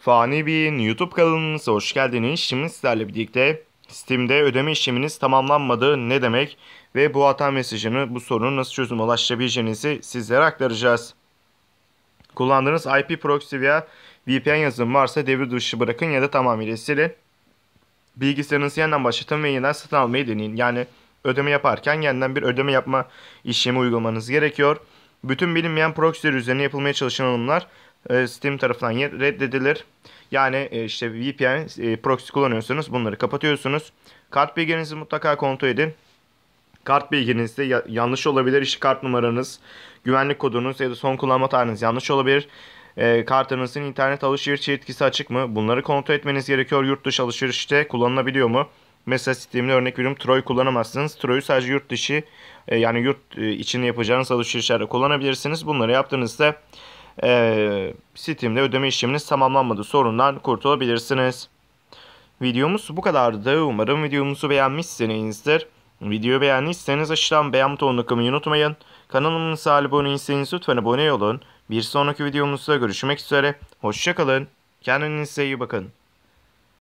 Fani Bey'in YouTube kanalınıza hoş geldiniz. Şimdi sizlerle birlikte Steam'de ödeme işleminiz tamamlanmadı ne demek ve bu hata mesajını bu sorunu nasıl çözüm ulaşabileceğinizi sizlere aktaracağız. Kullandığınız IP proxy veya VPN yazılımı varsa devir dışı bırakın ya da tamamıyla silin. Bilgisayarınızı yeniden başlatın ve yeniden satın almayı deneyin. Yani ödeme yaparken yeniden bir ödeme yapma işlemi uygulamanız gerekiyor. Bütün bilinmeyen proxy'ler üzerine yapılmaya çalışan alımlar e, Steam tarafından reddedilir. Yani e, işte VPN e, proxy kullanıyorsanız bunları kapatıyorsunuz. Kart bilginizi mutlaka kontrol edin. Kart bilginizde yanlış olabilir. İşte kart numaranız, güvenlik kodunuz ya da son kullanma tarihiniz yanlış olabilir. E, kartınızın internet alışveriş yetkisi açık mı? Bunları kontrol etmeniz gerekiyor. Yurt dışı alışverişte kullanılabiliyor mu? Mesela Steam'de örnek veriyorum Troy kullanamazsınız. Troy'u sadece yurt dışı yani yurt içinde yapacağınız alışverişlerde kullanabilirsiniz. Bunları yaptığınızda e, Steam'de ödeme işleminiz tamamlanmadığı sorundan kurtulabilirsiniz. Videomuz bu kadardı. Umarım videomuzu beğenmişsinizdir. Videoyu beğendiyseniz aşağıdan beğen butonuna kılmayı unutmayın. Kanalımıza abone değilseniz lütfen abone olun. Bir sonraki videomuzda görüşmek üzere. Hoşçakalın. Kendinize iyi bakın.